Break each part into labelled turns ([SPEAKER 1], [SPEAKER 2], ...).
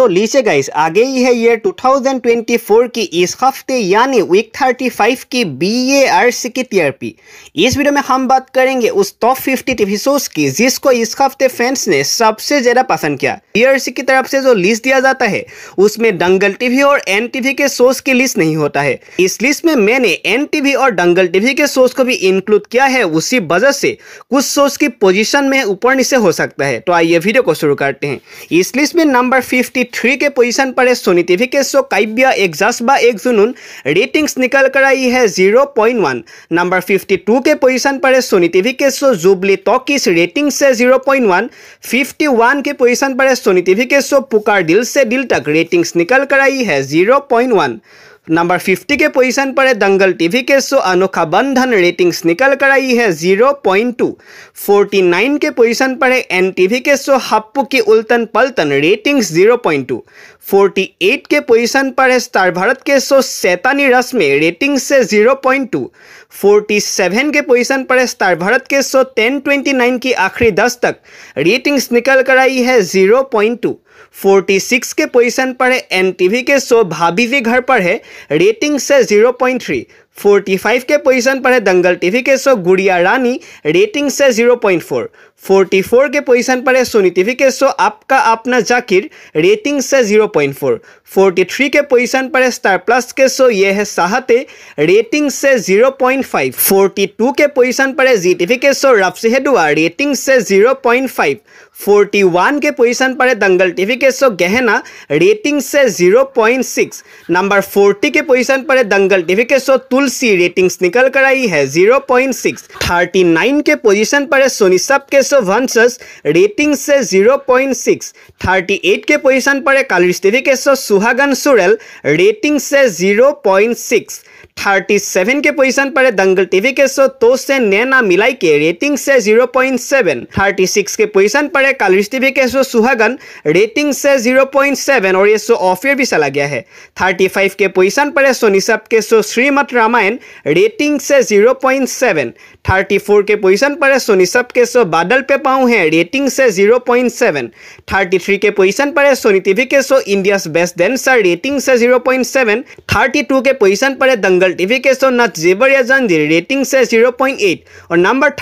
[SPEAKER 1] तो लीजिए गाइस आगे ही है ये 2024 की इस हफ्ते यानी वीक 35 की बी ए आर सी की टीआरपी इस वीडियो में हम बात करेंगे उस टॉप 50 टीवी शोज की जिसको इस हफ्ते फैंस ने सबसे ज्यादा पसंद किया टीआरसी की तरफ से जो लिस्ट दिया जाता है उसमें दंगल टीवी और एन टीवी के शोज की लिस्ट नहीं होता है इस लिस्ट में मैंने एन टीवी और दंगल टीवी के शोज को भी इंक्लूड किया है उसी वजह से कुछ शोज की पोजिशन में ऊपर नीचे हो सकता है तो आइए वीडियो को शुरू करते हैं इस लिस्ट में नंबर फिफ्टी थ्री के पोजीशन पर है सोनीतिफी के शो काव्य एग्जास बा एक जुनून रेटिंग्स निकल कर आई है 0.1 नंबर 52 के पोजीशन पर है सोनीतिफी के शो जुबली टॉकीस रेटिंग्स है 0.1 51 के पोजीशन पर है सोनीतिफी के शो पुकार दिल से दिल तक रेटिंग्स निकल कर आई है जीरो पॉइंट वन नंबर 50 के पोजीशन पर है दंगल टीवी के शो अनोखा बंधन रेटिंग्स निकल कर आई है 0.2 नाइन के पोजीशन पर है एन टीवी के शो हप्पू की उल्टन पलटन रेटिंग्स 0.2 एट के पोजीशन पर है स्टार भारत के शो सैतानी रस्म रेटिंग्स से 0.2 सेवन के पोजीशन पर है स्टार भारत के शो 1029 की आखिरी दस तक रेटिंग्स निकल कर आई है 0.2 46 के पोजीशन पर है एनटीवी के शो भाभी भी घर पर है रेटिंग से 0.3 45 के पोजीशन पर है दंगल टीवी के शो गुड़िया रानी रेटिंग से 0.4 44 के पोजीशन पर है सोनी टीवी के शो आपका अपना जाकिर रेटिंग से 0.4 43 के पोजीशन पर है स्टार प्लस के शो ये है साहते रेटिंग से 0.5 42 के पोजीशन पर है जी टीवी के शो से हेडुआ रेटिंग से 0.5 41 के पोजीशन पर है दंगल टीवी के शो गहना रेटिंग से 0.6 नंबर 40 के पोजीशन पर है दंगल टीवी के शो तुल सी रेटिंग्स निकल कर आई है 0.6 39 के पोजीशन पर है सोनिसप केशव वंशस रेटिंग से 0.6 38 के पोजीशन पर है के केशव सुहागन सुरेल रेटिंग से 0.6 थर्टी सेवन के पोजीशन पर है दंगल टीवी के शो तो से नैना मिलाई के रेटिंग से zero point seven thirty six के पोजीशन पर है कालिश टीवी के शो सुहागन रेटिंग से जीरो पॉइंट सेवन और ये शो ऑफ भी चला गया है थर्टी फाइव के पोजीशन पर है सोनिसब के शो श्रीमद रामायण रेटिंग से zero point seven thirty four के पोजीशन पर है सोनिसब के शो बादल पे पाऊँ है रेटिंग से zero point seven thirty three के पोजिशन पर है सोनी टीवी के show India's best dancer rating से zero point seven thirty two के पोजिशन पर है दंगल जल्टिफिकेशन नथ जेबरियाजन जी रेटिंग से पॉइंट एट और नंबर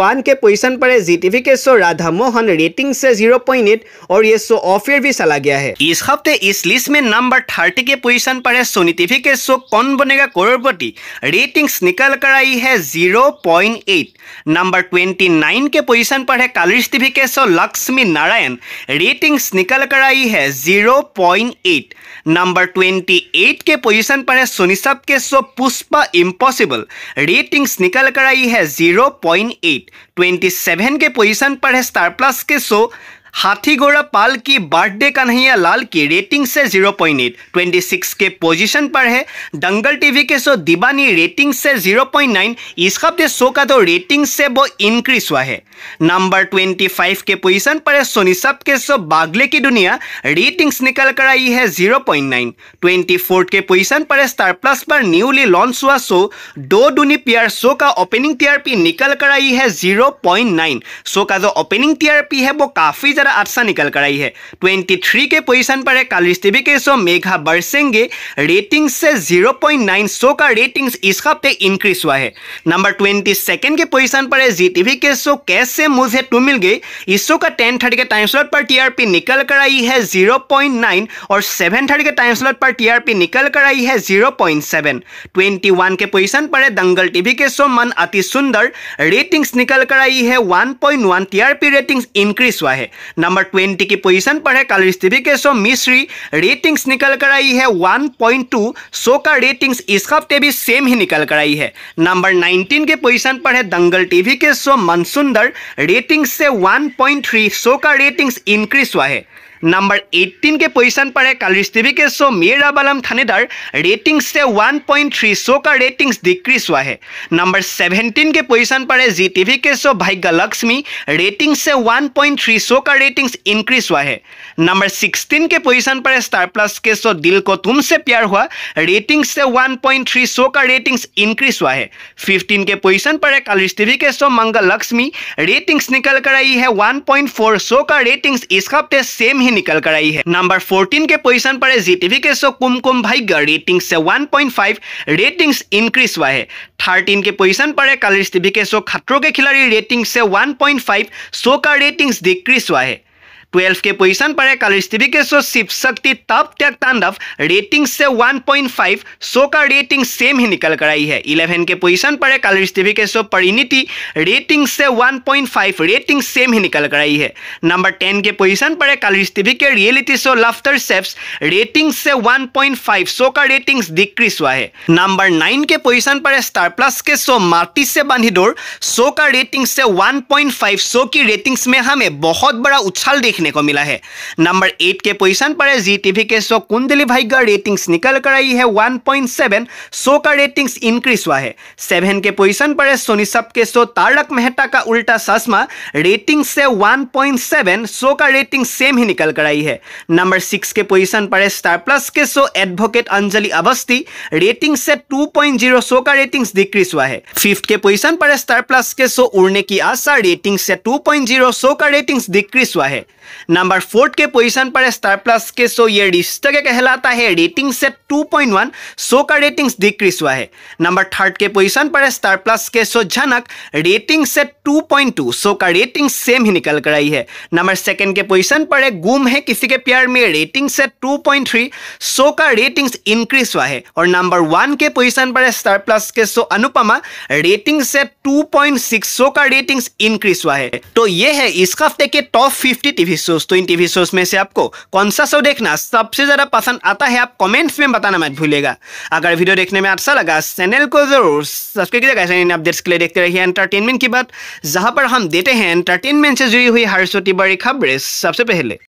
[SPEAKER 1] वन के पोजीशन पर है जीटिफिकेशन राधा मोहन रेटिंग से पॉइंट एट और ये शो ऑफियर भी चला गया है इस हफ्ते इस लिस्ट में नंबर थर्टी के पोजिशन पर है सोनीटिफिकेशन शो कौन बनेगा करोड़पति रेटिंग निकल कर आई है zero point eight number twenty nine के पोजिशन पर है कालिस्टिफिकेशन लक्ष्मी नारायण रेटिंग निकल कर आई है zero point eight number twenty eight के पोजिशन पर है सोनी सब के शो पुष्पा इम्पॉसिबल रेटिंग्स निकल कर आई है 0.8 27 के पोजीशन पर है स्टार प्लस के शो हाथी गोरा पाल की बर्थडे कन्हैया लाल की रेटिंग से 0.8 सिक्स के पोजीशन पर है दंगल टीवी के शो दीवानी रेटिंग से 0.9 इस हफ्ते शो का तो रेटिंग से वो इंक्रीज हुआ है नंबर 25 के पोजीशन पर है सोनी सब के शो बागले की दुनिया रेटिंग्स निकल कर आई है ट्वेंटी 24 के पोजिशन पर है स्टार प्लस पर न्यूली लॉन्च हुआ शो दो डूनी पियर शो का ओपनिंग टीआरपी निकल कर आई है नाइन शो का जो ओपनिंग टीआरपी है वो काफी हजार आठ अच्छा निकल कर आई है ट्वेंटी थ्री के पोजिशन पर है काली टीवी के शो मेघा बरसेंगे रेटिंग से जीरो पॉइंट नाइन शो का रेटिंग इस हफ्ते इंक्रीज हुआ है नंबर ट्वेंटी सेकेंड के पोजिशन पर है जी टीवी के शो कैश से मुझे टू मिल गई इस शो का टेन थर्टी के टाइम स्लॉट पर टीआरपी निकल कर आई है जीरो पॉइंट नाइन और सेवन थर्टी के टाइम स्लॉट पर टीआरपी निकल कर आई है zero point seven twenty one के पोजिशन पर है दंगल टीवी के शो मन अति सुंदर रेटिंग्स निकल कर आई है one point 1.1 TRP ratings increase हुआ है नंबर ट्वेंटी की पोजीशन पर है क्वालिफिकेशन मिश्री रेटिंग्स निकल कर आई है वन पॉइंट टू शो का रेटिंग्स इस हफ्ते भी सेम ही निकल कर आई है नंबर नाइनटीन के पोजीशन पर है दंगल टीवी के शो मनसुंदर रेटिंग्स से वन पॉइंट थ्री शो का रेटिंग्स इंक्रीज हुआ है नंबर एट्टीन के पजिशन पर है टीवी के शो मीर अबालम थानेदार रेटिंग्स से वन पॉइंट थ्री शो का रेटिंग्स डिक्रीज हुआ है नंबर सेवेंटीन के पजिशन पर है जी टीवी के शो भाग्य लक्ष्मी रेटिंग्स से वन पॉइंट थ्री शो का रेटिंग्स इंक्रीज हुआ है नंबर सिक्सटीन के पोजिशन पर है स्टार प्लस के शो दिल को तुम से प्यार हुआ रेटिंग्स से वन पॉइंट थ्री शो का रेटिंग्स इंक्रीज हुआ है फिफ्टीन के पोजिशन पर है टीवी के शो मंगल लक्ष्मी रेटिंग्स निकल कर आई है वन पॉइंट फोर शो का रेटिंग्स इस हफ्ते सेम ही निकल कर आई है नंबर फोर्टीन के पोजिशन पर है जी टीवी के शो कुमकुम भाई रेटिंग से 1.5 रेटिंग्स इंक्रीज हुआ है थर्टीन के पोजीशन पर है कलर्स टीवी के शो खतरों के खिलाड़ी रेटिंग से 1.5 शो का रेटिंग्स डिक्रीज हुआ है ट्वेल्व के पोजीशन पर है कलस्त्री के शो शिव शक्ति तब तक तांडव रेटिंग से 1.5 शो का रेटिंग सेम ही निकल कर आई है इलेवन के पोजीशन पर है कलस्त्री के शो परिणीति रेटिंग से 1.5 रेटिंग सेम ही निकल कर आई है नंबर टेन के पोजीशन पर है कलस्त्री के reality show laughter chefs rating से 1.5 शो का रेटिंग डिक्रीज हुआ है नंबर नाइन के पोजिशन पर है स्टार प्लस के शो माटी से डोर शो का रेटिंग से फाइव शो की रेटिंग्स में हमें बहुत बड़ा उछाल देखने देखने को मिला है नंबर एट के पोजिशन पर है जी टीवी के शो कुंदली भाई का रेटिंग्स निकल कर आई है 1.7 शो का रेटिंग्स इंक्रीज हुआ है सेवन के पोजिशन पर है सोनी सब के शो तारक मेहता का उल्टा चश्मा रेटिंग से 1.7 शो का रेटिंग सेम ही निकल कर आई है नंबर सिक्स के पोजिशन पर है स्टार प्लस के show advocate Anjali Awasthi rating से 2.0 शो का रेटिंग्स डिक्रीज हुआ है फिफ्थ के पोजिशन पर है स्टार प्लस के शो उड़ने की आशा रेटिंग से 2.0 शो का रेटिंग्स डिक्रीज हुआ है नंबर फोर्थ के पोजीशन पर है स्टार प्लस के सो ये रिश्ता क्या कहलाता है रेटिंग से 2.1 सो का रेटिंग्स डिक्रीज हुआ है नंबर थर्ड के पोजीशन पर है स्टार प्लस के सो झनक रेटिंग से 2.2 सो का रेटिंग सेम ही निकल कर आई है नंबर सेकंड के पोजीशन पर है गुम है किसी के प्यार में रेटिंग से टू सो का रेटिंग्स इंक्रीज हुआ है और नंबर वन के पोजिशन पर है स्टार प्लस के सो अनुपमा रेटिंग से टू सो का रेटिंग्स इंक्रीज हुआ है तो ये है इस हफ्ते के टॉप फिफ्टी टीवी शोज तो इन टीवी शोज में से आपको कौन सा शो देखना सबसे ज़्यादा पसंद आता है आप कमेंट्स में बताना मत भूलेगा अगर वीडियो देखने में अच्छा लगा चैनल को जरूर सब्सक्राइब कीजिएगा अपडेट्स के लिए देखते रहिए एंटरटेनमेंट की बात जहां पर हम देते हैं एंटरटेनमेंट से जुड़ी हुई हर छोटी बड़ी खबरें सबसे पहले